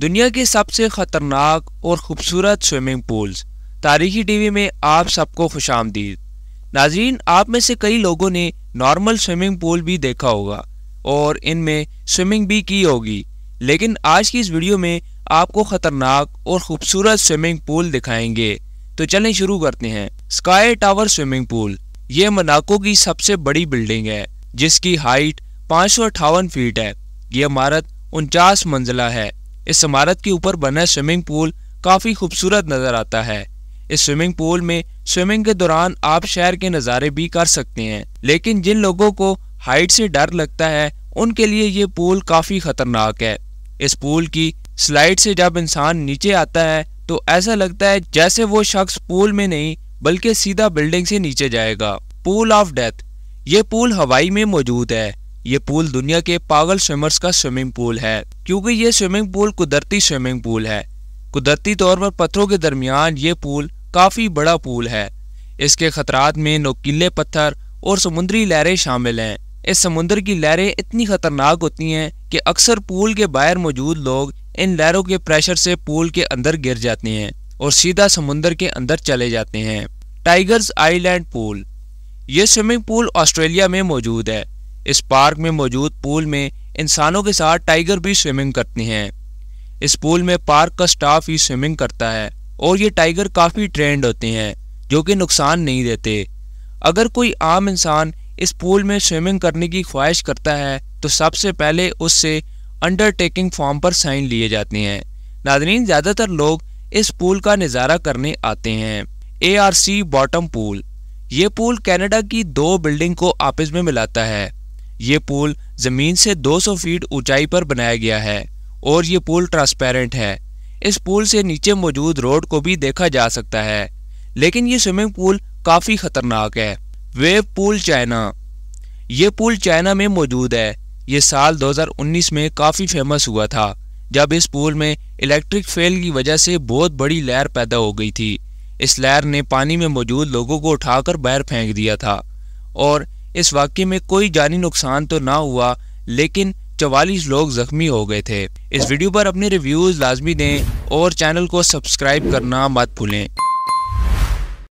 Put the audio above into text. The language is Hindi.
दुनिया के सबसे ख़तरनाक और ख़ूबसूरत स्विमिंग पूल्स तारीखी टीवी में आप सबको खुश आमदीद नाजरीन आप में से कई लोगों ने नॉर्मल स्विमिंग पूल भी देखा होगा और इनमें स्विमिंग भी की होगी लेकिन आज की इस वीडियो में आपको ख़तरनाक और ख़ूबसूरत स्विमिंग पूल दिखाएंगे तो चलें शुरू करते हैं स्काई टावर स्विमिंग पूल ये मनाको की सबसे बड़ी बिल्डिंग है जिसकी हाइट पाँच फीट है ये इमारत उनचास मंजिला है इस इमारत के ऊपर बना स्विमिंग पूल काफी खूबसूरत नजर आता है इस स्विमिंग पूल में स्विमिंग के दौरान आप शहर के नज़ारे भी कर सकते हैं लेकिन जिन लोगों को हाइट से डर लगता है उनके लिए ये पूल काफी खतरनाक है इस पूल की स्लाइड से जब इंसान नीचे आता है तो ऐसा लगता है जैसे वो शख्स पूल में नहीं बल्कि सीधा बिल्डिंग से नीचे जाएगा पूल ऑफ डेथ ये पूल हवाई में मौजूद है ये पूल दुनिया के पागल स्विमर्स का स्विमिंग पूल है क्योंकि ये स्विमिंग पूल कुदरती स्विमिंग पूल है कुदरती तौर पर पत्थरों के दरमियान ये पूल काफ़ी बड़ा पूल है इसके खतरात में नोकीले पत्थर और समुद्री लहरें शामिल हैं इस समुद्र की लहरें इतनी खतरनाक होती हैं कि अक्सर पूल के बाहर मौजूद लोग इन लहरों के प्रेशर से पूल के अंदर गिर जाते हैं और सीधा समुन्द्र के अंदर चले जाते हैं टाइगर्स आइलैंड पूल ये स्विमिंग पूल ऑस्ट्रेलिया में मौजूद है इस पार्क में मौजूद पूल में इंसानों के साथ टाइगर भी स्विमिंग करती हैं इस पूल में पार्क का स्टाफ ही स्विमिंग करता है और ये टाइगर काफ़ी ट्रेंड होते हैं जो कि नुकसान नहीं देते अगर कोई आम इंसान इस पूल में स्विमिंग करने की ख्वाहिश करता है तो सबसे पहले उससे अंडरटेकिंग फॉर्म पर साइन लिए जाते हैं नादरीन ज़्यादातर लोग इस पूल का नज़ारा करने आते हैं A R C bottom pool ये पूल कनाडा की दो बिल्डिंग को आपस में मिलाता है ये पुल जमीन से 200 फीट ऊंचाई पर बनाया गया है और ये पुल ट्रांसपेरेंट है इस पुल से नीचे मौजूद रोड को भी देखा जा सकता है लेकिन ये स्विमिंग पूल काफी खतरनाक है वेव पूल चाइना ये पुल चाइना में मौजूद है ये साल 2019 में काफी फेमस हुआ था जब इस पुल में इलेक्ट्रिक फेल की वजह से बहुत बड़ी लहर पैदा हो गई थी इस लहर ने पानी में मौजूद लोगों को उठाकर बाहर फेंक दिया था और इस वाक्य में कोई जानी नुकसान तो ना हुआ लेकिन चवालीस लोग जख्मी हो गए थे इस वीडियो पर अपने रिव्यूज लाजमी दें और चैनल को सब्सक्राइब करना मत भूलें